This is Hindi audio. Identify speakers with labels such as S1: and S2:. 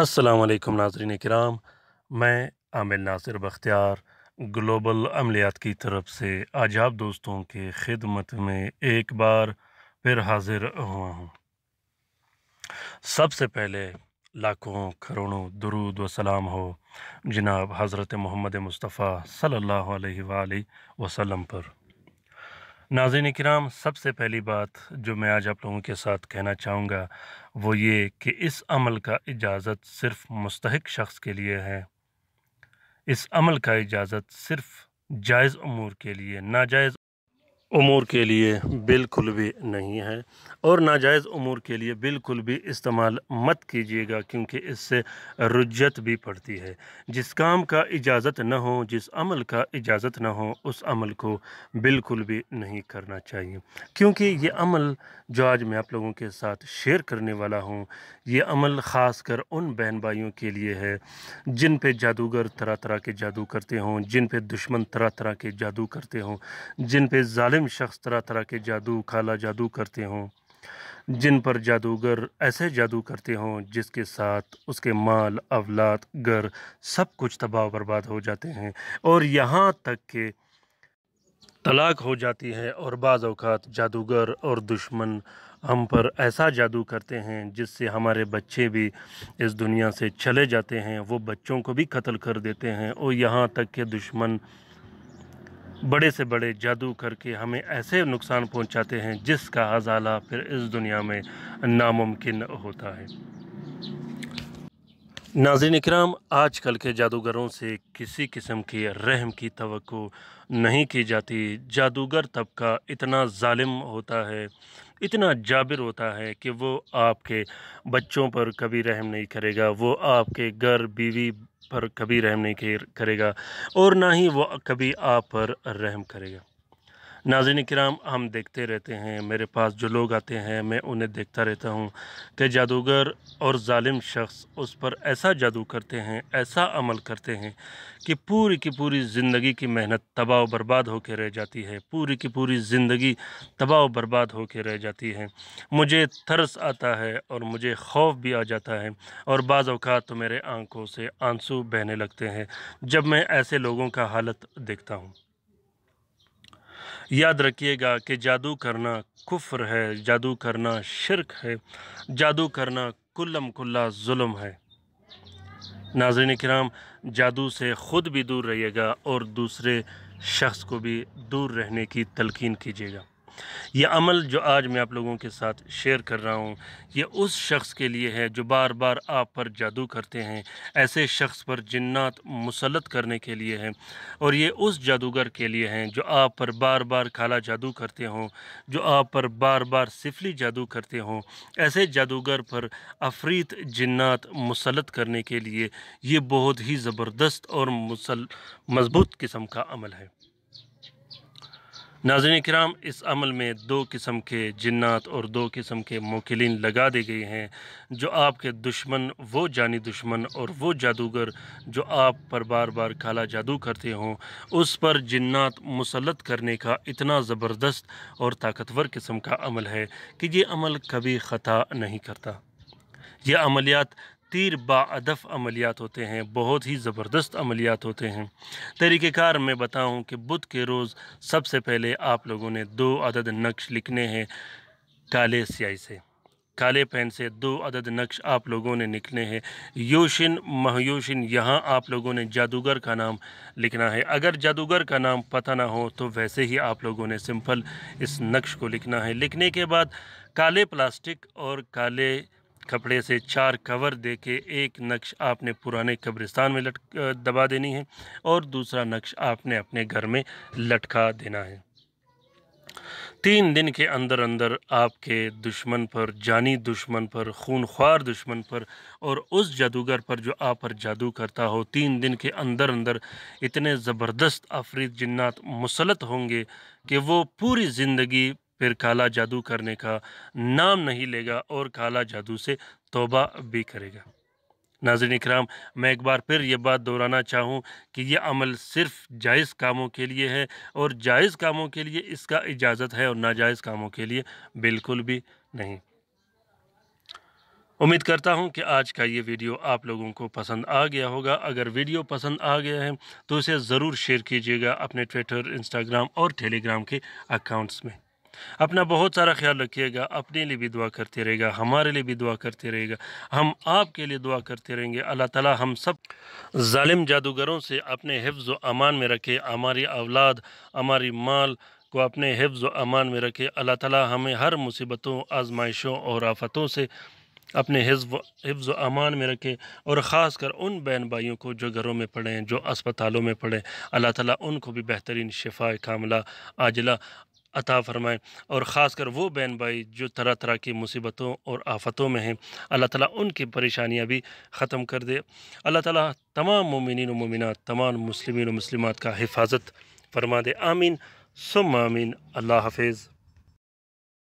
S1: असलकम नाजरन कराम मैं आमिर नासिर बख्तियार ग्लोबल अमलियात की तरफ से आज आप दोस्तों के खिदमत में एक बार फिर हाजिर हुआ हूँ सबसे पहले लाखों करोड़ों दरुद व सलाम हो जनाब हज़रत मोहम्मद मुस्तफ़ा सल्लल्लाहु अलैहि वसल्लम पर नाजिन कराम सबसे पहली बात जो मैं आज आप लोगों के साथ कहना चाहूँगा वो ये कि इस अमल का इजाज़त सिर्फ़ मुस्तक शख्स के लिए है इस अमल का इजाज़त सिर्फ़ जायज़ अमूर के लिए नाजायज़ उमूर के लिए बिल्कुल भी नहीं है और नाजायज़ उमूर के लिए बिल्कुल भी इस्तेमाल मत कीजिएगा क्योंकि इससे रुजत भी पड़ती है जिस काम का इजाज़त न हो जिस अमल का इजाज़त न हो उस अमल को बिल्कुल भी नहीं करना चाहिए क्योंकि ये अमल जो आज मैं आप लोगों के साथ शेयर करने वाला हूँ ये अमल ख़ास कर उन बहन भाइयों के लिए है जिन पर जादूगर तरह तरह के जादू करते हों जिन पर दुश्मन तरह तरह के जादू करते हों जिन पर ालिम जालिम शख्स तरह तरह के जादू खाला जादू करते हों जिन पर जादूगर ऐसे जादू करते हों जिसके साथ उसके माल अवलाद घर सब कुछ तबाह बर्बाद हो जाते हैं और यहाँ तक के तलाक हो जाती है और बाज़ अवकात जादूगर और दुश्मन हम पर ऐसा जादू करते हैं जिससे हमारे बच्चे भी इस दुनिया से चले जाते हैं वो बच्चों को भी कत्ल कर देते हैं और यहाँ तक के दुश्मन बड़े से बड़े जादू करके हमें ऐसे नुकसान पहुंचाते हैं जिसका अजाला फिर इस दुनिया में नामुमकिन होता है नाजिन इकराम कल के जादूगरों से किसी किस्म के रहम की तो नहीं की जाती जादूगर तबका इतना ालिम होता है इतना जाबिर होता है कि वो आपके बच्चों पर कभी रहम नहीं करेगा वो आपके घर बीवी पर कभी रहम नहीं करेगा और ना ही वह कभी आप पर रहम करेगा नाजिन कराम हम देखते रहते हैं मेरे पास जो लोग आते हैं मैं उन्हें देखता रहता हूँ कि जादूगर और ालिम शख्स उस पर ऐसा जादू करते हैं ऐसा अमल करते हैं कि पूरी की पूरी ज़िंदगी की मेहनत तबाह व बर्बाद होकर रह जाती है पूरी की पूरी ज़िंदगी तबाह व बर्बाद होकर रह जाती है मुझे तरस आता है और मुझे खौफ भी आ जाता है और बाज़ तो मेरे आंखों से आंसू बहने लगते हैं जब मैं ऐसे लोगों का हालत देखता हूँ याद रखिएगा कि जादू करना कुफ्र है जादू करना शिरक है जादू करना कुल्लम कुल्ला जुल्म है नाजरन कराम जादू से ख़ुद भी दूर रहिएगा और दूसरे शख्स को भी दूर रहने की तलकिन कीजिएगा ये अमल जो आज मैं आप लोगों के साथ शेयर कर रहा हूँ ये उस शख्स के लिए है जो बार बार आप पर जादू करते हैं ऐसे शख्स पर जन्नात मुसलत करने के लिए हैं और ये उस जादूगर के लिए हैं जो आप पर बार बार काला जादू करते हों जो आप पर बार बार सिफली जादू करते हों ऐसे जादूगर पर अफरीत जन्ात मुसलत करने के लिए ये बहुत ही ज़बरदस्त और मजबूत किस्म का अमल है नाजन कराम इस अमल में दो किस्म के जन्ात और दो किस्म के मोकिलिन लगा दिए गए हैं जो आपके दुश्मन वो जानी दुश्मन और वो जादूगर जो आप पर बार बार काला जादू करते हों उस पर जन्ात मुसलत करने का इतना ज़बरदस्त और ताकतवर किस्म का अमल है कि ये अमल कभी ख़ता नहीं करता यह अमलियात तीर बादफ़ अमलियात होते हैं बहुत ही ज़बरदस्त अमलियात होते हैं तरीक़ार मैं बताऊँ कि बुध के रोज़ सबसे पहले आप लोगों ने दो अदद नक्श लिखने हैं काले स्याही से काले पेन से दो अदद नक्श आप लोगों ने निकले हैं योशिन महयोशिन यहाँ आप लोगों ने जादूगर का नाम लिखना है अगर जादूगर का नाम पता ना हो तो वैसे ही आप लोगों ने सिंपल इस नक्श को लिखना है लिखने के बाद काले प्लास्टिक और काले कपड़े से चार कवर देके एक नक्श आपने पुराने कब्रिस्तान में लट दबा देनी है और दूसरा नक्श आपने अपने घर में लटका देना है तीन दिन के अंदर अंदर आपके दुश्मन पर जानी दुश्मन पर ख़ूनख्वार दुश्मन पर और उस जादूगर पर जो आप पर जादू करता हो तीन दिन के अंदर अंदर इतने ज़बरदस्त अफरीद जिन्नात मुसलत होंगे कि वो पूरी ज़िंदगी फिर काला जादू करने का नाम नहीं लेगा और काला जादू से तोबा भी करेगा नाजिन इकराम मैं एक बार फिर ये बात दोहराना चाहूँ कि यह अमल सिर्फ जायज़ कामों के लिए है और जायज़ कामों के लिए इसका इजाज़त है और नाजायज़ कामों के लिए बिल्कुल भी नहीं उम्मीद करता हूं कि आज का ये वीडियो आप लोगों को पसंद आ गया होगा अगर वीडियो पसंद आ गया है तो इसे ज़रूर शेयर कीजिएगा अपने ट्विटर इंस्टाग्राम और टेलीग्राम के अकाउंट्स में अपना बहुत सारा ख्याल रखिएगा अपने लिए भी दुआ करते रहेगा हमारे लिए भी दुआ करते रहेगा हम आपके लिए दुआ करते रहेंगे अल्लाह ताला हम सब ालिम जादूगरों से अपने हिफ्ज़ अमान में रखे हमारी औलाद हमारी माल को अपने हिफ्ज़ अमान में रखे अल्लाह ताला हमें हर मुसीबतों आजमाइशों और आफतों से अपने हिफ्व हिफ्ज़ अमान में रखें और ख़ास कर उन बहन भाइयों को जो घरों में पड़े हैं जो अस्पतालों में पड़े अल्लाह ताला उनको भी बेहतरीन शिफा कामला आजला अता फ़रमाएँ और ख़ास कर वो बहन भाई जो तरह तरह की मुसीबतों और आफतों में हैं अल्लाह ताला उनकी परेशानियाँ भी ख़त्म कर दे अल्लाह ताला तमाम ममिन ममिनत तमाम मुस्लिम व मुस्लिमात का हिफाजत फरमा दे आमीन सुम आमीन अल्लाह हाफिज़